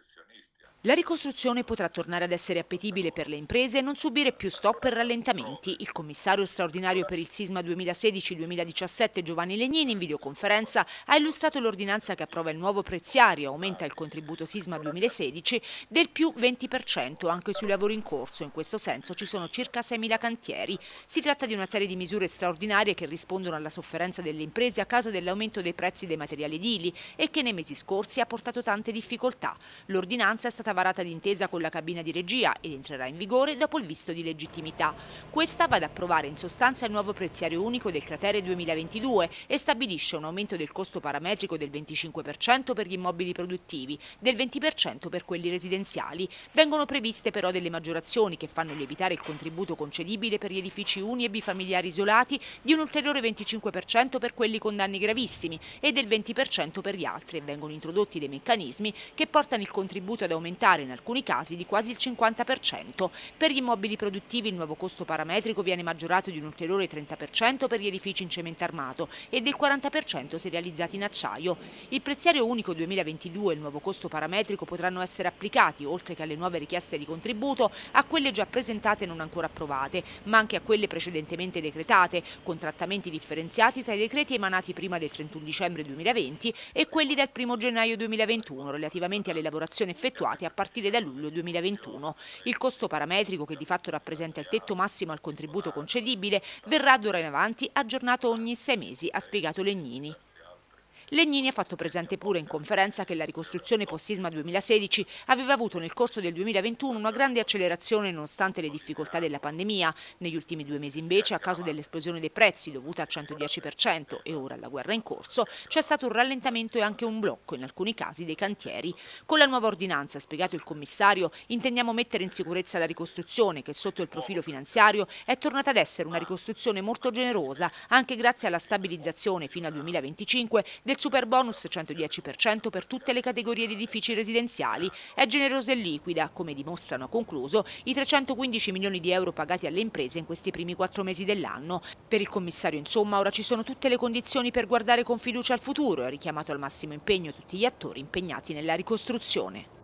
professionisti. La ricostruzione potrà tornare ad essere appetibile per le imprese e non subire più stop e rallentamenti. Il commissario straordinario per il sisma 2016-2017 Giovanni Legnini in videoconferenza ha illustrato l'ordinanza che approva il nuovo preziario aumenta il contributo sisma 2016 del più 20% anche sui lavori in corso. In questo senso ci sono circa 6.000 cantieri. Si tratta di una serie di misure straordinarie che rispondono alla sofferenza delle imprese a causa dell'aumento dei prezzi dei materiali edili e che nei mesi scorsi ha portato tante difficoltà. L'ordinanza è stata varata d'intesa con la cabina di regia ed entrerà in vigore dopo il visto di legittimità. Questa va ad approvare in sostanza il nuovo preziario unico del cratere 2022 e stabilisce un aumento del costo parametrico del 25% per gli immobili produttivi, del 20% per quelli residenziali. Vengono previste però delle maggiorazioni che fanno lievitare il contributo concedibile per gli edifici uni e bifamiliari isolati di un ulteriore 25% per quelli con danni gravissimi e del 20% per gli altri e vengono introdotti dei meccanismi che portano il contributo ad aumentare in alcuni casi di quasi il 50%. Per gli immobili produttivi il nuovo costo parametrico viene maggiorato di un ulteriore 30% per gli edifici in cemento armato e del 40% se realizzati in acciaio. Il preziario unico 2022 e il nuovo costo parametrico potranno essere applicati, oltre che alle nuove richieste di contributo, a quelle già presentate e non ancora approvate, ma anche a quelle precedentemente decretate, con trattamenti differenziati tra i decreti emanati prima del 31 dicembre 2020 e quelli del 1 gennaio 2021 relativamente alle lavorazioni ristrutturazione effettuate a partire da luglio 2021. Il costo parametrico, che di fatto rappresenta il tetto massimo al contributo concedibile, verrà d'ora in avanti aggiornato ogni sei mesi, ha spiegato Legnini. Legnini ha fatto presente pure in conferenza che la ricostruzione post-sisma 2016 aveva avuto nel corso del 2021 una grande accelerazione nonostante le difficoltà della pandemia. Negli ultimi due mesi invece, a causa dell'esplosione dei prezzi dovuta al 110% e ora alla guerra in corso, c'è stato un rallentamento e anche un blocco in alcuni casi dei cantieri. Con la nuova ordinanza, ha spiegato il commissario, intendiamo mettere in sicurezza la ricostruzione che sotto il profilo finanziario è tornata ad essere una ricostruzione molto generosa, anche grazie alla stabilizzazione fino al 2025 del super bonus 110% per tutte le categorie di edifici residenziali è generosa e liquida, come dimostrano, concluso, i 315 milioni di euro pagati alle imprese in questi primi quattro mesi dell'anno. Per il commissario, insomma, ora ci sono tutte le condizioni per guardare con fiducia al futuro e ha richiamato al massimo impegno tutti gli attori impegnati nella ricostruzione.